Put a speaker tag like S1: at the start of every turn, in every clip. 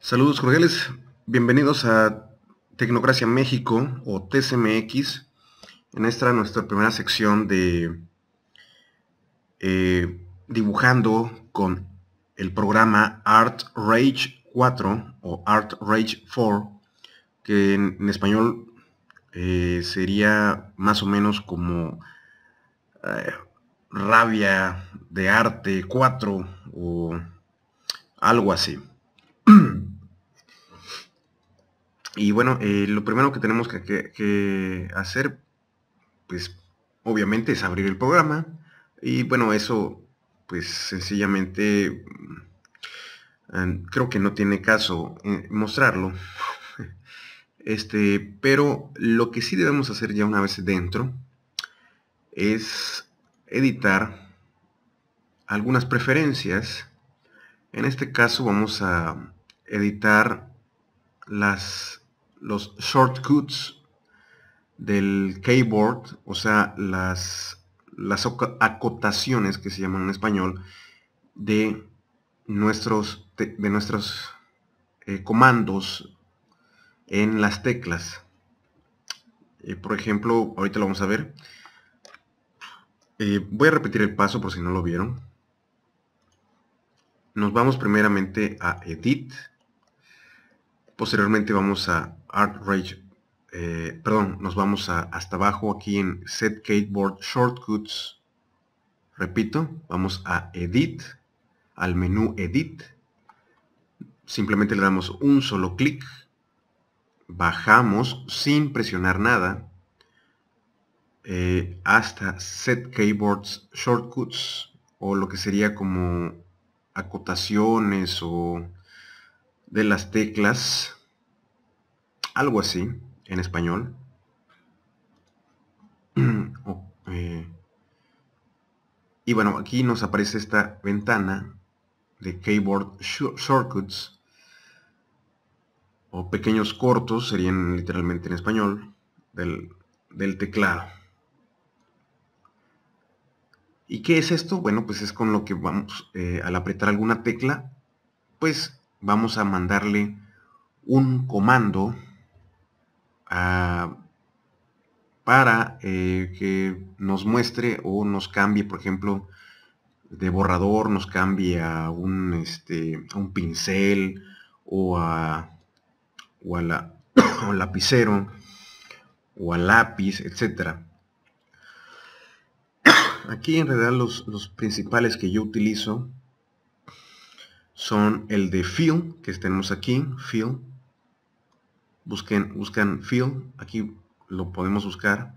S1: Saludos cordiales, bienvenidos a Tecnocracia México o TCMX. En esta nuestra primera sección de eh, dibujando con el programa Art Rage 4 o Art Rage 4, que en, español eh, sería más o menos como eh, rabia de arte 4 o algo así. Y bueno, eh, lo primero que tenemos que, hacer, pues obviamente es abrir el programa. Y bueno, eso, pues sencillamente, mm, creo que no tiene caso eh, mostrarlo. este, pero lo que sí debemos hacer ya una vez dentro es editar algunas preferencias. En este caso vamos a editar las los shortcuts del keyboard, o sea, las, las acotaciones que se llaman en español de nuestros, de nuestros eh, comandos en las teclas. Eh, por ejemplo, ahorita lo vamos a ver. Eh, voy a repetir el paso por si no lo vieron. Nos vamos primeramente a Edit. Posteriormente vamos a Art Rage, eh, perdón, nos vamos a, hasta abajo aquí en Set Keyboard Shortcuts. Repito, vamos a Edit, al menú Edit. Simplemente le damos un solo clic. Bajamos sin presionar nada eh, hasta Set Keyboards Shortcuts o lo que sería como acotaciones o de las teclas algo así en español. Oh, eh, y bueno, aquí nos aparece esta ventana de keyboard shortcuts o pequeños cortos, serían literalmente en español, del, teclado. ¿Y qué es esto? Bueno, pues es con lo que vamos, eh, al apretar alguna tecla, pues vamos a mandarle un comando Ah, para eh, que nos muestre o nos cambie, por ejemplo, de borrador, nos cambie a un, este, a un pincel o a, o la, lapicero o a lápiz, etcétera. Aquí en realidad los, los, principales que yo utilizo son el de Fill, que tenemos aquí, Fill, busquen, buscan fill, aquí lo podemos buscar,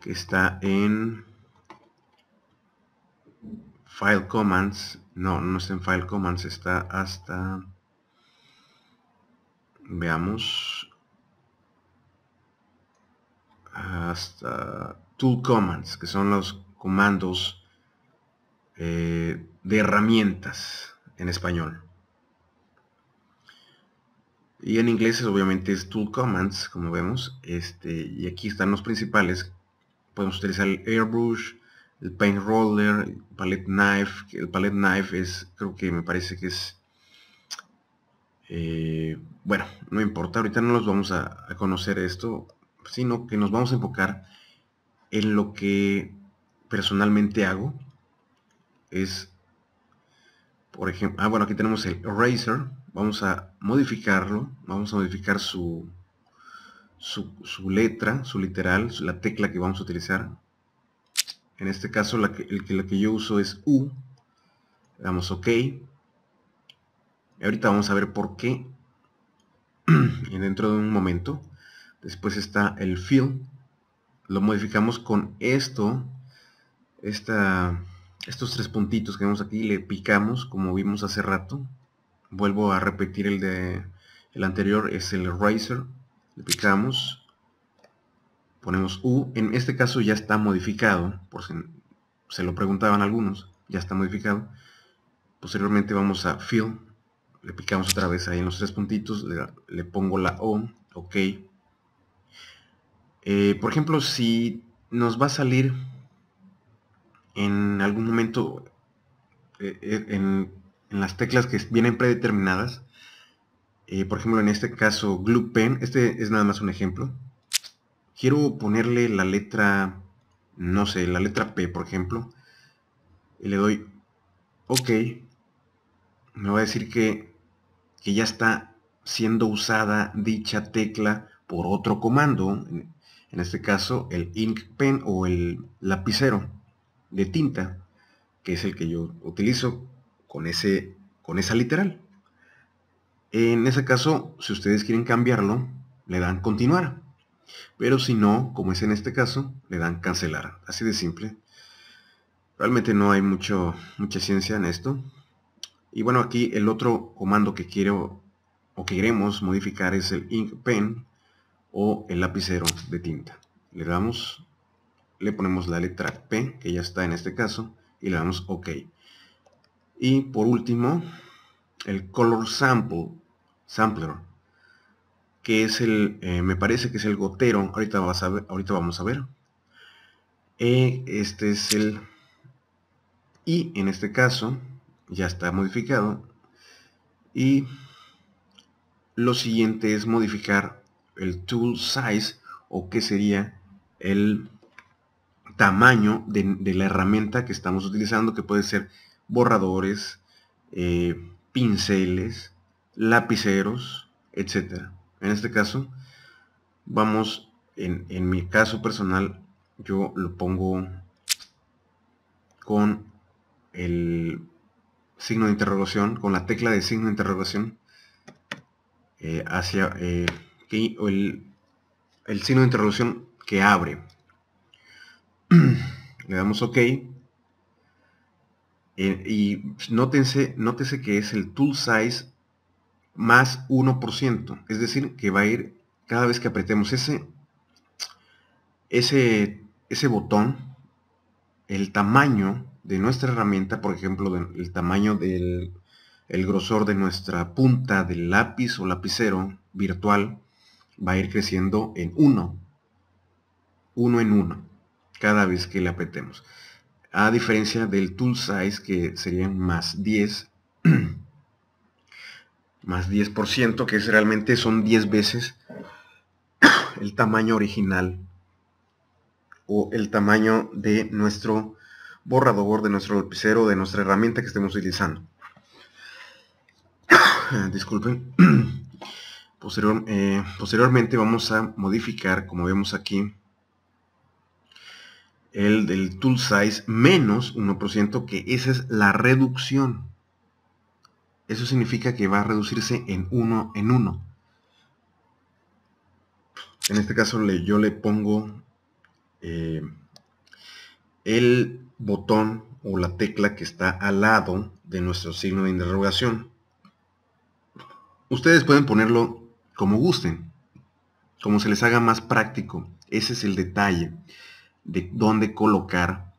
S1: que está en file commands, no, no está en file commands, está hasta, veamos, hasta tool commands, que son los comandos eh, de herramientas en español. Y en inglés es, obviamente es Tool Commands, como vemos. Este, y aquí están los principales. Podemos utilizar el Airbrush, el Paint Roller, el Palette Knife. El Palette Knife es, creo que me parece que es... Eh, bueno, no importa, ahorita no los vamos a, a conocer esto, sino que nos vamos a enfocar en lo que personalmente hago. Es, por ejemplo, ah bueno, aquí tenemos el Eraser vamos a modificarlo, vamos a modificar su, su, letra, su literal, la tecla que vamos a utilizar. En este caso la que, yo uso es U, le damos OK. Y ahorita vamos a ver por qué y dentro de un momento. Después está el fill. Lo modificamos con esto, esta, estos tres puntitos que vemos aquí, le picamos como vimos hace rato, vuelvo a repetir el de el anterior es el Razer le picamos ponemos U en este caso ya está modificado por si se lo preguntaban algunos ya está modificado posteriormente vamos a Fill le picamos otra vez ahí en los tres puntitos le, pongo la O ok eh, por ejemplo si nos va a salir en algún momento eh, eh, en en las teclas que vienen predeterminadas. Eh, por ejemplo, en este caso, glue pen, este es nada más un ejemplo. Quiero ponerle la letra, no sé, la letra P, por ejemplo. Y le doy OK. Me va a decir que, que ya está siendo usada dicha tecla por otro comando. En este caso, el ink pen o el lapicero de tinta, que es el que yo utilizo con, ese, con esa literal. En ese caso, si ustedes quieren cambiarlo, le dan continuar. Pero si no, como es en este caso, le dan cancelar. Así de simple. Realmente no hay mucho, mucha ciencia en esto. Y bueno, aquí el otro comando que quiero o que queremos modificar es el ink pen o el lapicero de tinta. Le damos, le ponemos la letra P, que ya está en este caso, y le damos OK. Y por último, el color sample, sampler, que es el, eh, me parece que es el gotero, ahorita, a ahorita vamos a ver. Eh, este es el, y en este caso, ya está modificado. Y lo siguiente es modificar el tool size, o que sería el tamaño de la herramienta que estamos utilizando, que puede ser borradores, eh, pinceles, lapiceros, etcétera En este caso, vamos, en, en mi caso personal, yo lo pongo con el signo de interrogación, con la tecla de signo de interrogación eh, hacia eh, el, el signo de interrogación que abre. Le damos OK y nótense, nótese que es el tool size más 1%, es decir, que va a ir cada vez que apretemos ese, ese, ese botón, el tamaño de nuestra herramienta, por ejemplo, el tamaño del el grosor de nuestra punta del lápiz o lapicero virtual va a ir creciendo en 1, uno en 1, cada vez que le apretemos a diferencia del tool size que serían más 10, más 10%, que realmente son 10 veces el tamaño original o el tamaño de nuestro borrador, de nuestro golpicero, de nuestra herramienta que estemos utilizando. Disculpen. Eh, posteriormente vamos a modificar, como vemos aquí, el del tool size menos 1%, que esa es la reducción. Eso significa que va a reducirse en 1 en 1. En este caso yo le pongo eh, el botón o la tecla que está al lado de nuestro signo de interrogación. Ustedes pueden ponerlo como gusten, como se les haga más práctico. Ese es el detalle de dónde colocar,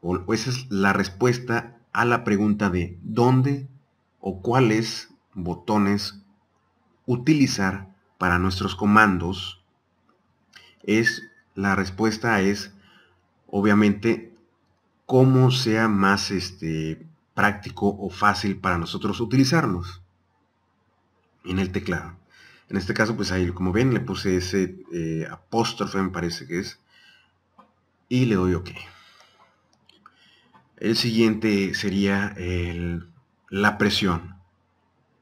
S1: o, esa es la respuesta a la pregunta de dónde o cuáles botones utilizar para nuestros comandos, es la respuesta es obviamente cómo sea más este, práctico o fácil para nosotros utilizarlos en el teclado. En este caso, pues ahí, como ven, le puse ese eh, apóstrofe, me parece que es, y le doy OK. El siguiente sería la presión.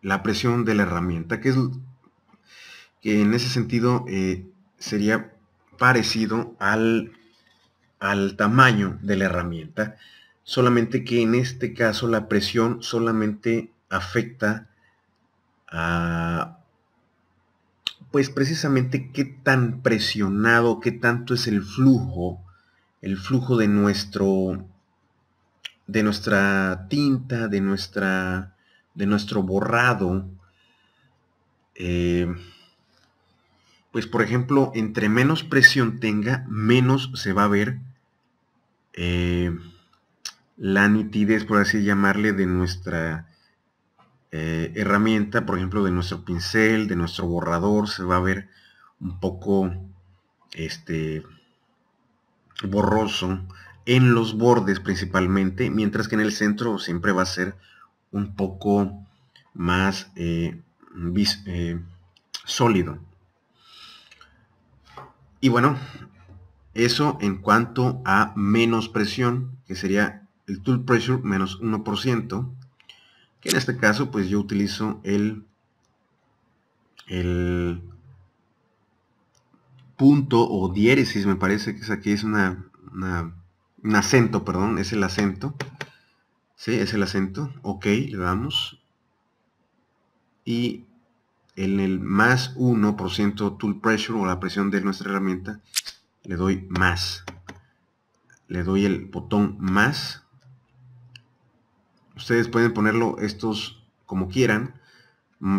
S1: La presión de la herramienta, que, es, que en ese sentido eh, sería parecido al, al tamaño de la herramienta. Solamente que en este caso la presión solamente afecta a, pues precisamente qué tan presionado, qué tanto es el flujo el flujo de nuestro de nuestra tinta, de nuestra de nuestro borrado. Eh, pues por ejemplo, entre menos presión tenga, menos se va a ver eh, la nitidez, por así llamarle, de nuestra eh, herramienta, por ejemplo, de nuestro pincel, de nuestro borrador, se va a ver un poco este borroso en los bordes principalmente, mientras que en el centro siempre va a ser un poco más eh, eh, sólido. Y bueno, eso en cuanto a menos presión, que sería el tool pressure menos 1%, que en este caso pues yo utilizo el, el punto o diéresis, me parece que es aquí, es una, una, un acento, perdón, es el acento. Sí, es el acento. Ok, le damos. Y en el más 1% tool pressure o la presión de nuestra herramienta, le doy más. Le doy el botón más. Ustedes pueden ponerlo estos como quieran,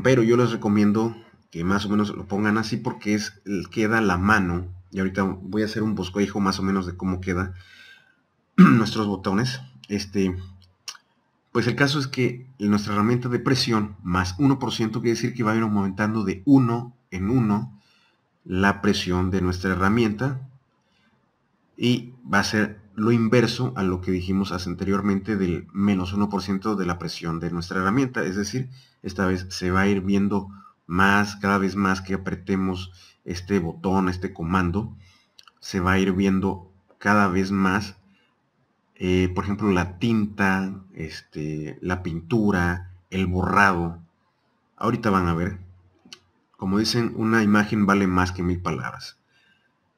S1: pero yo les recomiendo más o menos lo pongan así porque es queda la mano. Y ahorita voy a hacer un bosquejo más o menos de cómo queda nuestros botones. Este, pues el caso es que nuestra herramienta de presión más 1% quiere decir que va a ir aumentando de 1 en 1 la presión de nuestra herramienta y va a ser lo inverso a lo que dijimos anteriormente del menos 1% de la presión de nuestra herramienta. Es decir, esta vez se va a ir viendo más, cada vez más que apretemos este botón, este comando, se va a ir viendo cada vez más, eh, por ejemplo, la tinta, este, la pintura, el borrado. Ahorita van a ver, como dicen, una imagen vale más que mil palabras.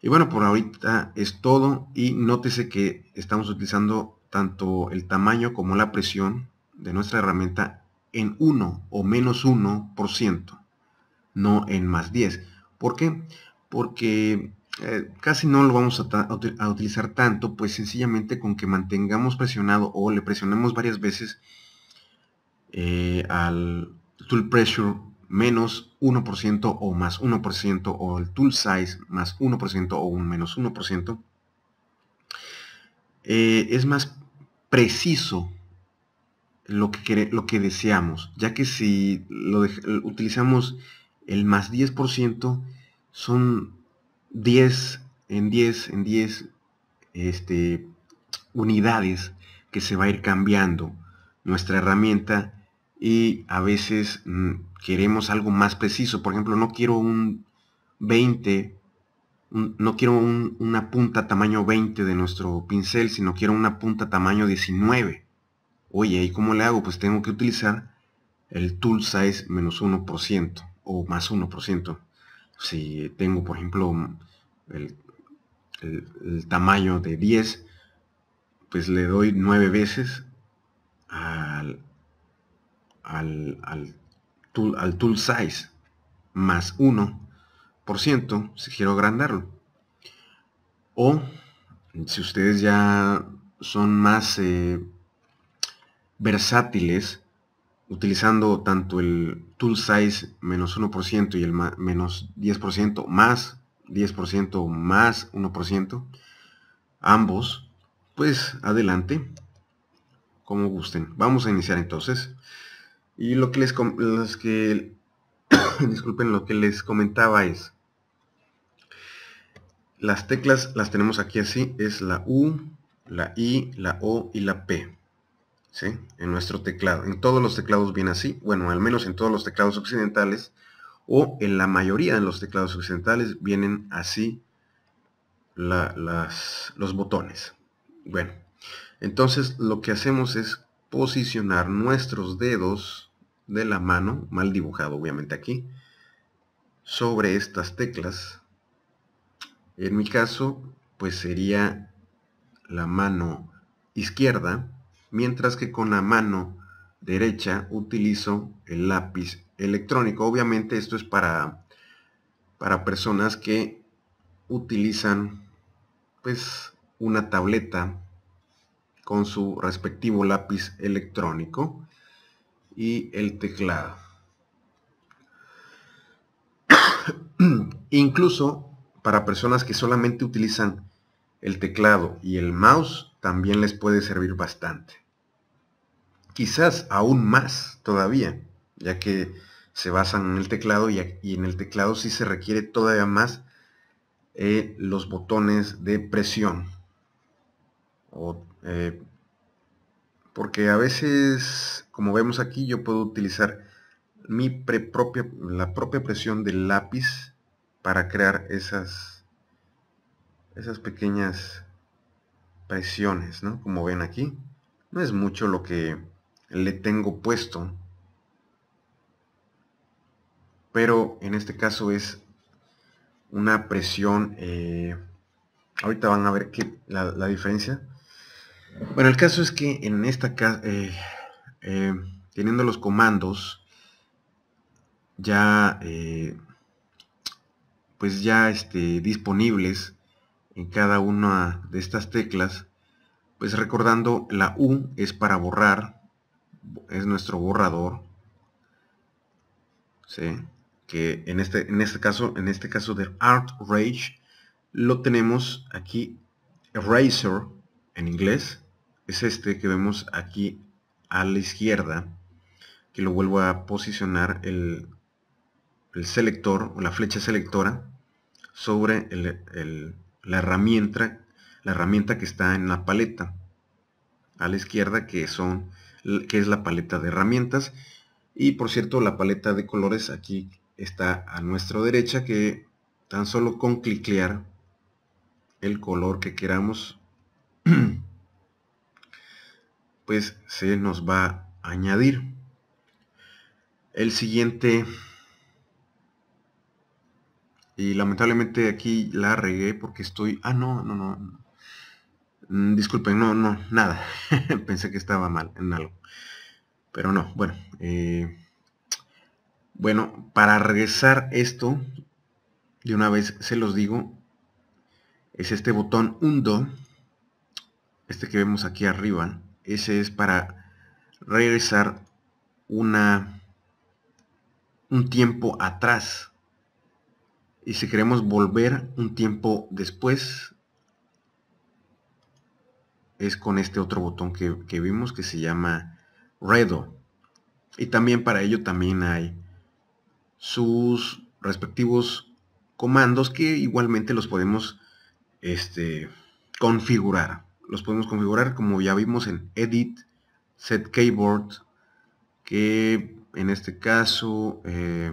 S1: Y bueno, por ahorita es todo y nótese que estamos utilizando tanto el tamaño como la presión de nuestra herramienta en 1 o menos 1% no en más 10. ¿Por qué? Porque eh, casi no lo vamos a, utilizar tanto, pues sencillamente con que mantengamos presionado o le presionamos varias veces eh, al tool pressure menos 1% o más 1% o el tool size más 1% o un menos 1%, eh, es más preciso lo que, lo que deseamos, ya que si lo utilizamos el más 10% son 10 en 10 en 10 este, unidades que se va a ir cambiando nuestra herramienta y a veces mm, queremos algo más preciso. Por ejemplo, no quiero un 20, no quiero una punta tamaño 20 de nuestro pincel, sino quiero una punta tamaño 19. Oye, ¿y cómo le hago? Pues tengo que utilizar el tool size menos 1% o más 1%. Si tengo, por ejemplo, mm, el, tamaño de 10, pues le doy 9 veces al, al, al, tool, size más 1% si quiero agrandarlo. O si ustedes ya son más eh, versátiles utilizando tanto el tool size menos 1% y el menos 10% más 10% más 1%, ambos, pues adelante, como gusten. Vamos a iniciar entonces. Y lo que les, que, disculpen, lo que les comentaba es, las teclas las tenemos aquí así, es la U, la I, la O y la P. ¿sí? En nuestro teclado. En todos los teclados viene así, bueno, al menos en todos los teclados occidentales, o en la mayoría de los teclados occidentales vienen así los botones. Bueno, entonces lo que hacemos es posicionar nuestros dedos de la mano, mal dibujado obviamente aquí, sobre estas teclas. En mi caso, pues sería la mano izquierda, mientras que con la mano derecha utilizo el lápiz electrónico. Obviamente esto es para, para personas que utilizan pues una tableta con su respectivo lápiz electrónico y el teclado. Incluso para personas que solamente utilizan el teclado y el mouse también les puede servir bastante. Quizás aún más todavía, ya que se basan en el teclado y, en el teclado sí se requiere todavía más eh, los botones de presión. O, eh, porque a veces, como vemos aquí, yo puedo utilizar mi propia, la propia presión del lápiz para crear esas, esas pequeñas presiones ¿no? Como ven aquí, no es mucho lo que le tengo puesto, pero en este caso es una presión, eh, ahorita van a ver qué, la, diferencia. Bueno, el caso es que en esta casa, eh, eh, teniendo los comandos, ya, pues ya este, disponibles, en cada una de estas teclas, pues recordando la U es para borrar, es nuestro borrador, que en este, en este caso, en este caso de Art Rage, lo tenemos aquí, Eraser en inglés, es este que vemos aquí a la izquierda, que lo vuelvo a posicionar el, el selector o la flecha selectora sobre el la herramienta, la herramienta que está en la paleta a la izquierda que son que es la paleta de herramientas y por cierto la paleta de colores aquí está a nuestra derecha que tan solo con cliclear el color que queramos pues se nos va a añadir el siguiente y lamentablemente aquí la regué porque estoy... Ah, no, no, no. Mm, disculpen, no, no, nada. Pensé que estaba mal en algo. Pero no, bueno. Eh, bueno, para regresar esto, de una vez se los digo, es este botón undo, este que vemos aquí arriba. Ese es para regresar una un tiempo atrás y si queremos volver un tiempo después, es con este otro botón que, vimos que se llama Redo. Y también para ello también hay sus respectivos comandos que igualmente los podemos este, configurar. Los podemos configurar como ya vimos en Edit, Set Keyboard, que en este caso... Eh,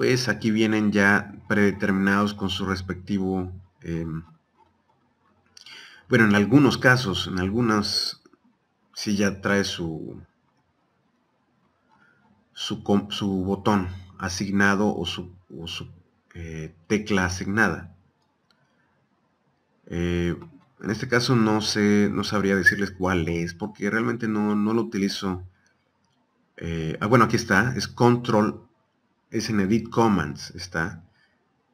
S1: pues aquí vienen ya predeterminados con su respectivo, em, bueno, en algunos casos, en algunas sí ya trae su, su, su botón asignado o su, su eh, tecla asignada. Eh, en este caso no sé, no sabría decirles cuál es, porque realmente no, no lo utilizo. Eh, ah, bueno, aquí está, es control es en Edit Commands, está.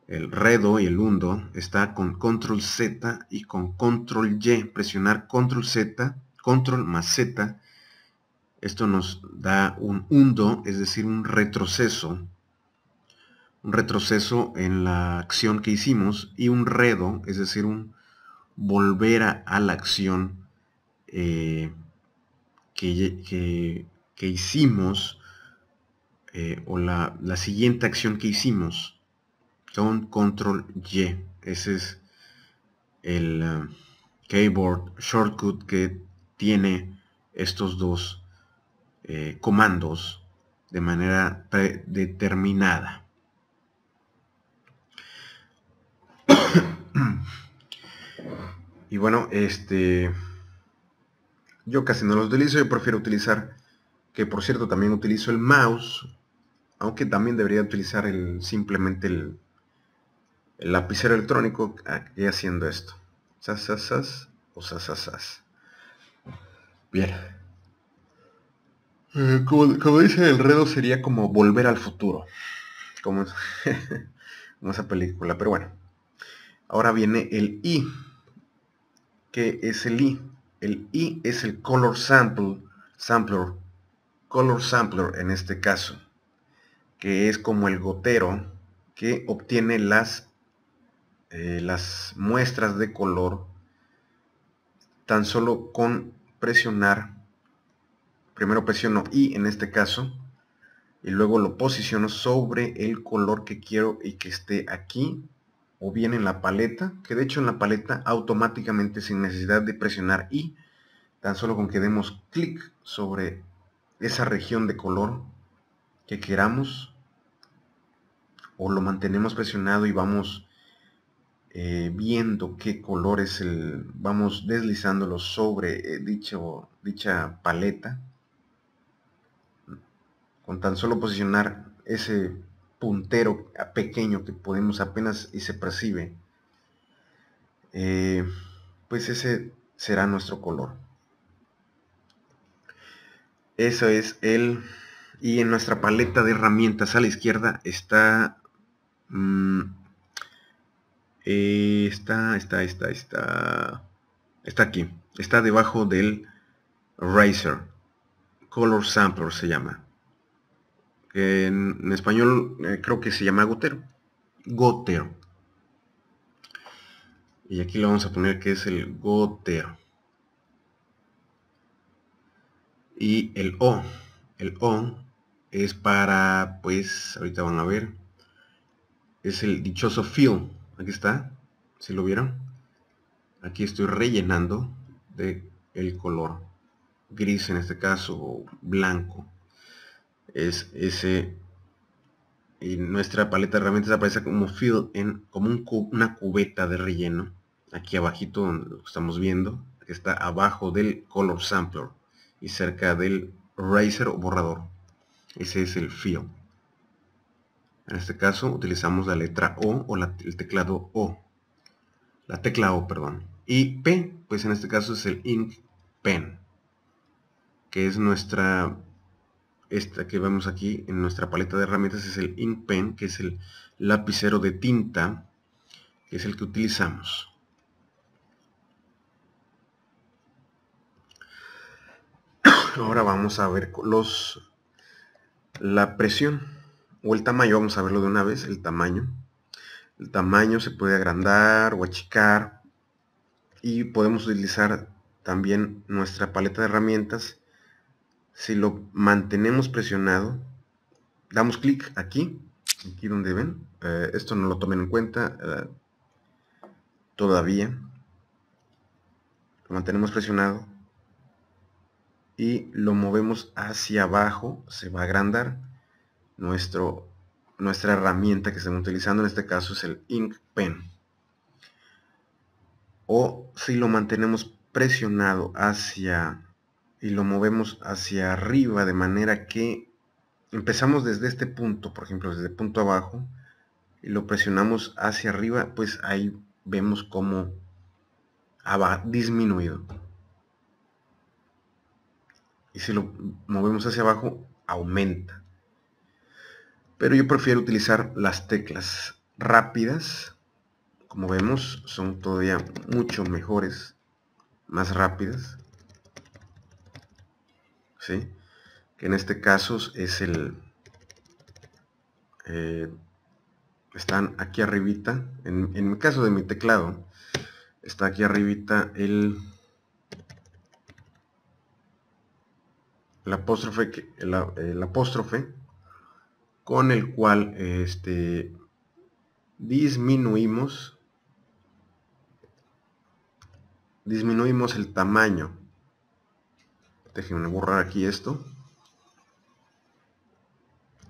S1: El redo y el undo está con Control Z y con Control Y. Presionar Control Z, Control más Z. Esto nos da un undo, es decir, un retroceso. Un retroceso en la acción que hicimos y un redo, es decir, un volver a, la acción eh, que, que hicimos eh, o la, siguiente acción que hicimos son control Y. Ese es el eh, keyboard shortcut que tiene estos dos eh, comandos de manera predeterminada. y bueno, este yo casi no los utilizo, yo prefiero utilizar, que por cierto también utilizo el mouse aunque también debería utilizar simplemente el, lapicero electrónico Y haciendo esto. o sas, Bien. Eh, como, dice el redo sería como volver al futuro. Como, esa película. Pero bueno. Ahora viene el I. que es el I? El I es el color sample, sampler, color sampler en este caso que es como el gotero que obtiene las, eh, las muestras de color tan solo con presionar, primero presiono I en este caso, y luego lo posiciono sobre el color que quiero y que esté aquí, o bien en la paleta, que de hecho en la paleta automáticamente sin necesidad de presionar I, tan solo con que demos clic sobre esa región de color que queramos o lo mantenemos presionado y vamos eh, viendo qué color es el vamos deslizándolo sobre eh, dicho, dicha paleta con tan solo posicionar ese puntero pequeño que podemos apenas y se percibe eh, pues ese será nuestro color eso es el y en nuestra paleta de herramientas a la izquierda está... está, mm, está, está, está... Está aquí. Está debajo del Razer. Color Sampler se llama. En, español eh, creo que se llama gotero. Gotero. Y aquí lo vamos a poner que es el gotero. Y el O. El O es para, pues, ahorita van a ver, es el dichoso fill, aquí está, si lo vieron, aquí estoy rellenando de el color gris en este caso, blanco, es ese, y nuestra paleta realmente aparece como fill, en, como una cubeta de relleno, aquí abajito donde estamos viendo, que está abajo del color sampler y cerca del eraser o borrador ese es el fio. En este caso utilizamos la letra O o el teclado O. La tecla O, perdón. Y P, pues en este caso es el ink pen. Que es nuestra... Esta que vemos aquí en nuestra paleta de herramientas es el ink pen, que es el lapicero de tinta, que es el que utilizamos. Ahora vamos a ver los la presión o el tamaño, vamos a verlo de una vez, el tamaño. El tamaño se puede agrandar o achicar y podemos utilizar también nuestra paleta de herramientas. Si lo mantenemos presionado, damos clic aquí, aquí donde ven. Eh, esto no lo tomen en cuenta eh, todavía. Lo mantenemos presionado y lo movemos hacia abajo, se va a agrandar nuestro, nuestra herramienta que estamos utilizando, en este caso es el Ink Pen. O si lo mantenemos presionado hacia y lo movemos hacia arriba de manera que empezamos desde este punto, por ejemplo, desde punto abajo, y lo presionamos hacia arriba, pues ahí vemos cómo ha disminuido y si lo movemos hacia abajo, aumenta. Pero yo prefiero utilizar las teclas rápidas. Como vemos, son todavía mucho mejores, más rápidas. ¿Sí? Que en este caso es el... Eh, están aquí arribita, en el caso de mi teclado, está aquí arribita el el apóstrofe, que, el, apóstrofe con el cual este, disminuimos disminuimos el tamaño déjenme borrar aquí esto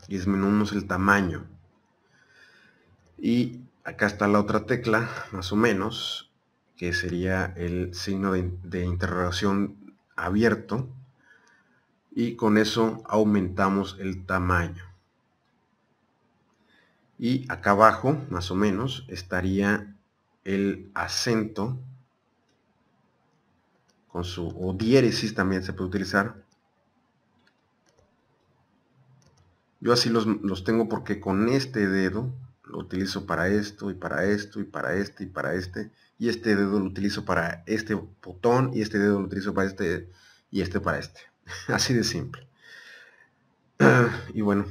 S1: disminuimos el tamaño y acá está la otra tecla más o menos que sería el signo de, de interrogación abierto y con eso aumentamos el tamaño. Y acá abajo, más o menos, estaría el acento con su o diéresis también se puede utilizar. Yo así los, los tengo porque con este dedo lo utilizo para esto y para esto y para este y para este y este dedo lo utilizo para este botón y este dedo lo utilizo para este y este para este. Así de simple. Y bueno,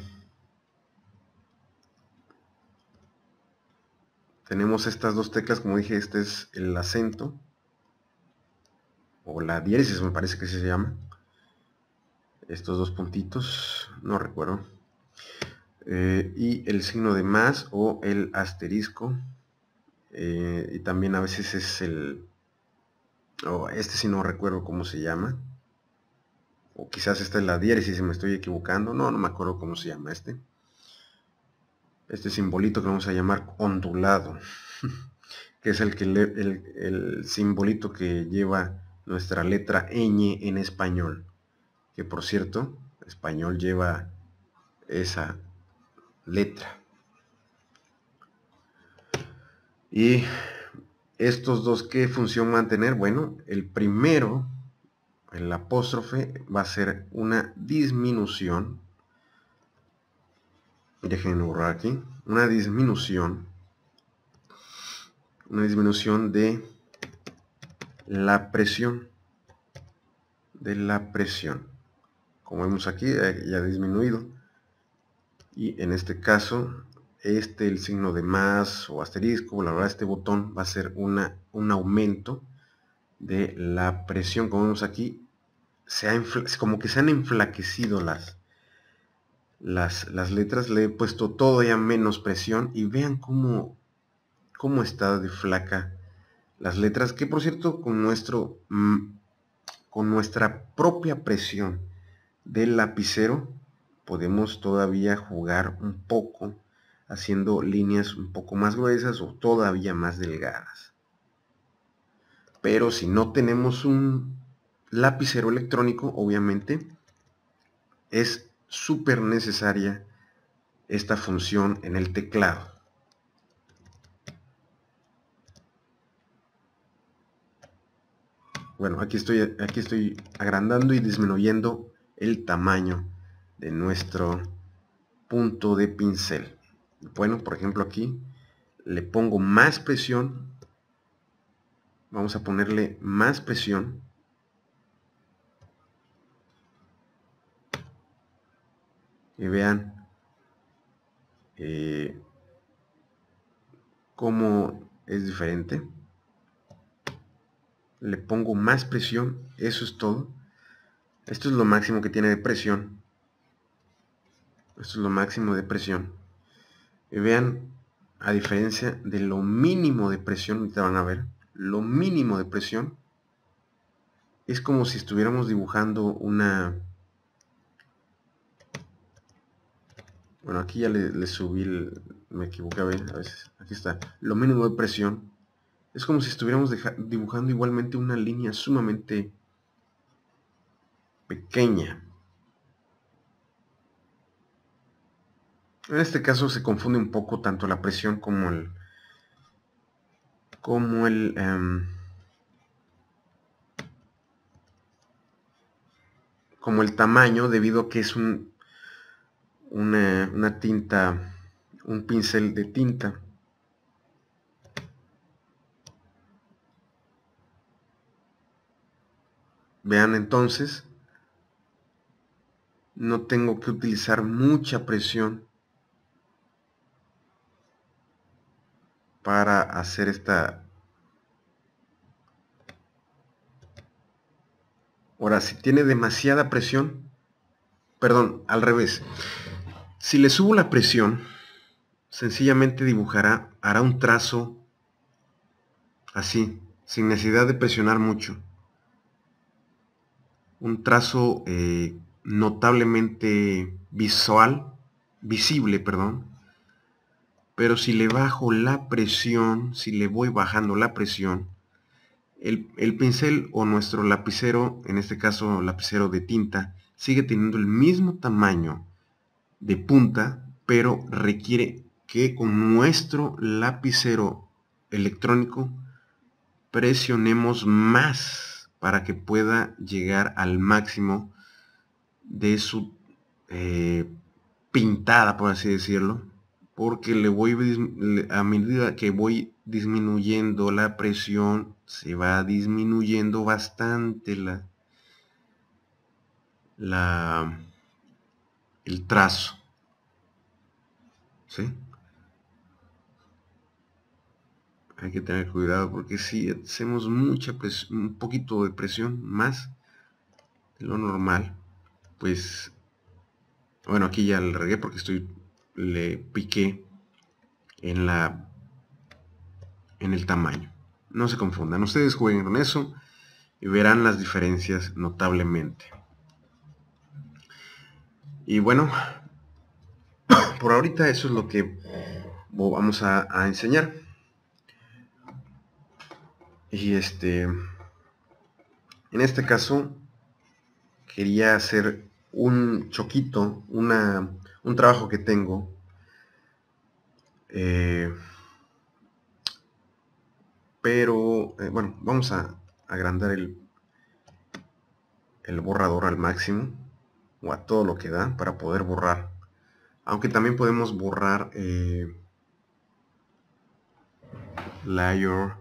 S1: tenemos estas dos teclas, como dije, este es el acento, o la diéresis me parece que se llama. Estos dos puntitos, no recuerdo. Eh, y el signo de más o el asterisco. Eh, y también a veces es el... o este sí no recuerdo cómo se llama o quizás esta es la diéresis si me estoy equivocando, no, no me acuerdo cómo se llama este. Este simbolito que vamos a llamar ondulado, que es el, que el, simbolito que lleva nuestra letra ñ en español, que por cierto, español lleva esa letra. Y estos dos, ¿qué función van a tener? Bueno, el primero el apóstrofe va a ser una disminución. Dejen borrar aquí. Una disminución. Una disminución de la presión. De la presión. Como vemos aquí, eh, ya ha disminuido. Y en este caso, este, el signo de más o asterisco, la verdad, este botón va a ser una, un aumento de la presión, como vemos aquí, como que se han enflaquecido las, las, letras, le he puesto todavía menos presión y vean cómo, cómo está de flaca las letras, que por cierto con, nuestro, mm, con nuestra propia presión del lapicero podemos todavía jugar un poco haciendo líneas un poco más gruesas o todavía más delgadas. Pero si no tenemos un lapicero electrónico, obviamente, es súper necesaria esta función en el teclado. Bueno, aquí estoy, aquí estoy agrandando y disminuyendo el tamaño de nuestro punto de pincel. Bueno, por ejemplo aquí le pongo más presión. Vamos a ponerle más presión. y vean eh, cómo es diferente. Le pongo más presión, eso es todo. Esto es lo máximo que tiene de presión. Esto es lo máximo de presión. Y vean, a diferencia de lo mínimo de presión, te van a ver, lo mínimo de presión es como si estuviéramos dibujando una Bueno, aquí ya le, subí, me equivoqué, a veces, aquí está, lo mínimo de presión. Es como si estuviéramos dibujando igualmente una línea sumamente pequeña. En este caso se confunde un poco tanto la presión como el, como el, em, como el tamaño debido a que es un una, tinta, un pincel de tinta. Vean entonces, no tengo que utilizar mucha presión para hacer esta Ahora, si tiene demasiada presión, perdón, al revés. Si le subo la presión, sencillamente dibujará, hará un trazo así, sin necesidad de presionar mucho. Un trazo eh, notablemente visual, visible, perdón. Pero si le bajo la presión, si le voy bajando la presión, el, el pincel o nuestro lapicero, en este caso lapicero de tinta, sigue teniendo el mismo tamaño de punta, pero requiere que con nuestro lapicero electrónico presionemos más para que pueda llegar al máximo de su eh, pintada, por así decirlo, porque le voy a medida que voy disminuyendo la presión, se va disminuyendo bastante la la el trazo. ¿Sí? Hay que tener cuidado porque si hacemos mucha un poquito de presión más de lo normal, pues bueno, aquí ya le regué porque estoy le piqué en la en el tamaño. No se confundan, ustedes jueguen con eso y verán las diferencias notablemente. Y bueno, por ahorita eso es lo que vamos a, enseñar. Y este, en este caso, quería hacer un choquito, una, un trabajo que tengo. Eh, pero, eh, bueno, vamos a agrandar el, el borrador al máximo o a todo lo que da para poder borrar. Aunque también podemos borrar layer,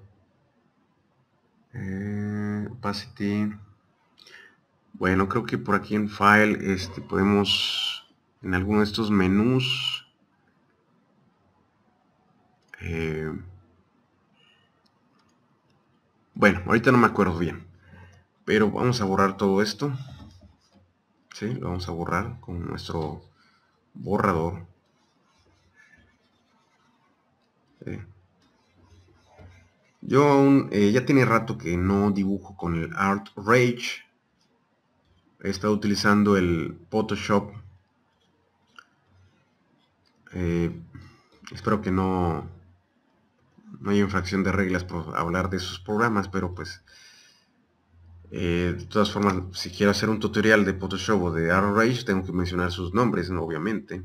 S1: eh, eh opacity. Bueno, creo que por aquí en file este, podemos en alguno de estos menús eh, bueno, ahorita no me acuerdo bien pero vamos a borrar todo esto ¿sí? Lo vamos a borrar con nuestro borrador. Yo aún, eh, ya tiene rato que no dibujo con el Art Rage. He estado utilizando el Photoshop. Eh, espero que no, no haya infracción de reglas por hablar de esos programas, pero pues eh, de todas formas, si quiero hacer un tutorial de Photoshop o de Arrow Rage, tengo que mencionar sus nombres, obviamente.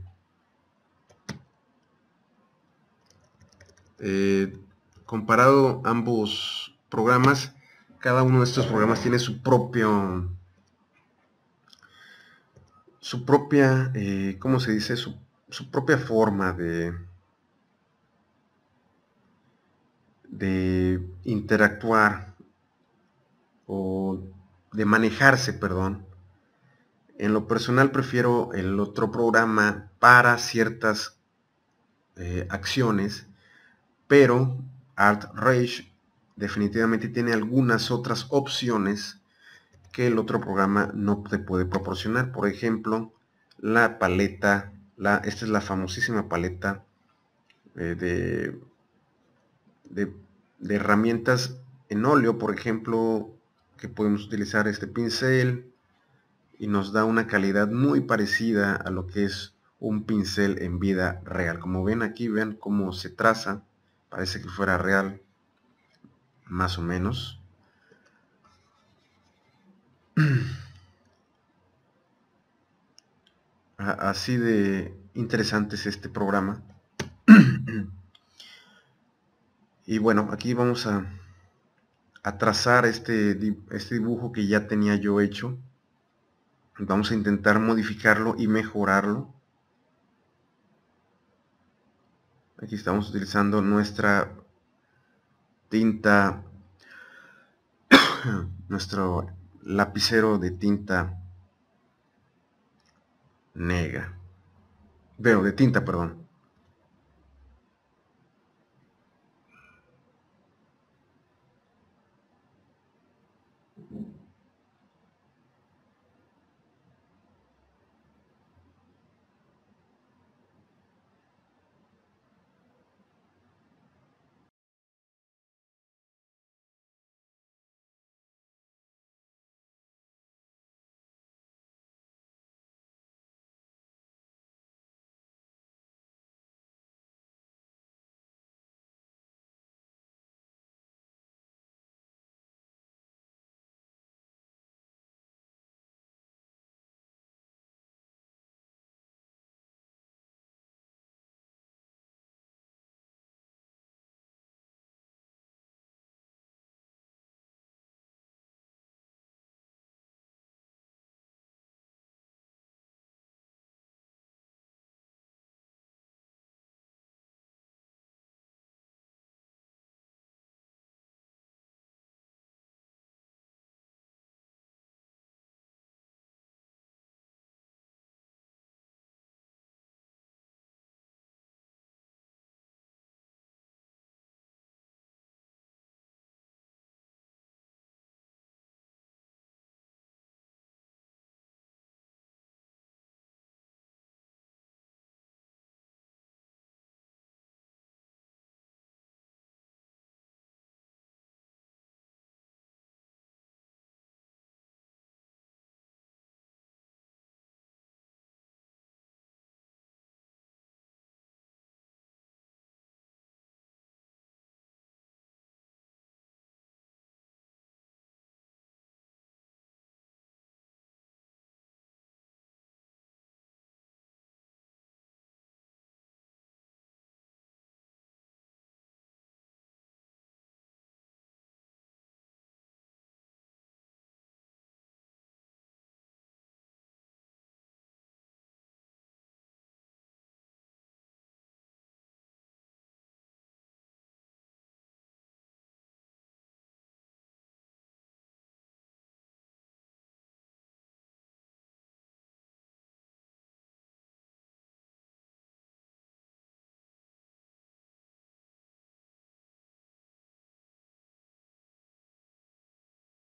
S1: Eh, comparado ambos programas, cada uno de estos programas tiene su propio su propia eh, ¿cómo se dice? Su, su, propia forma de de interactuar o de manejarse, perdón. En lo personal prefiero el otro programa para ciertas eh, acciones, pero Art Rage definitivamente tiene algunas otras opciones que el otro programa no te puede proporcionar. Por ejemplo, la paleta, la, esta es la famosísima paleta eh, de, de herramientas en óleo, por ejemplo, que podemos utilizar este pincel y nos da una calidad muy parecida a lo que es un pincel en vida real. Como ven aquí, vean cómo se traza. Parece que fuera real, más o menos. Ah, así de interesante es este programa. Y bueno, aquí vamos a trazar este, este dibujo que ya tenía yo hecho. Vamos a intentar modificarlo y mejorarlo. Aquí estamos utilizando nuestra tinta, nuestro lapicero de tinta negra. Veo de tinta, perdón.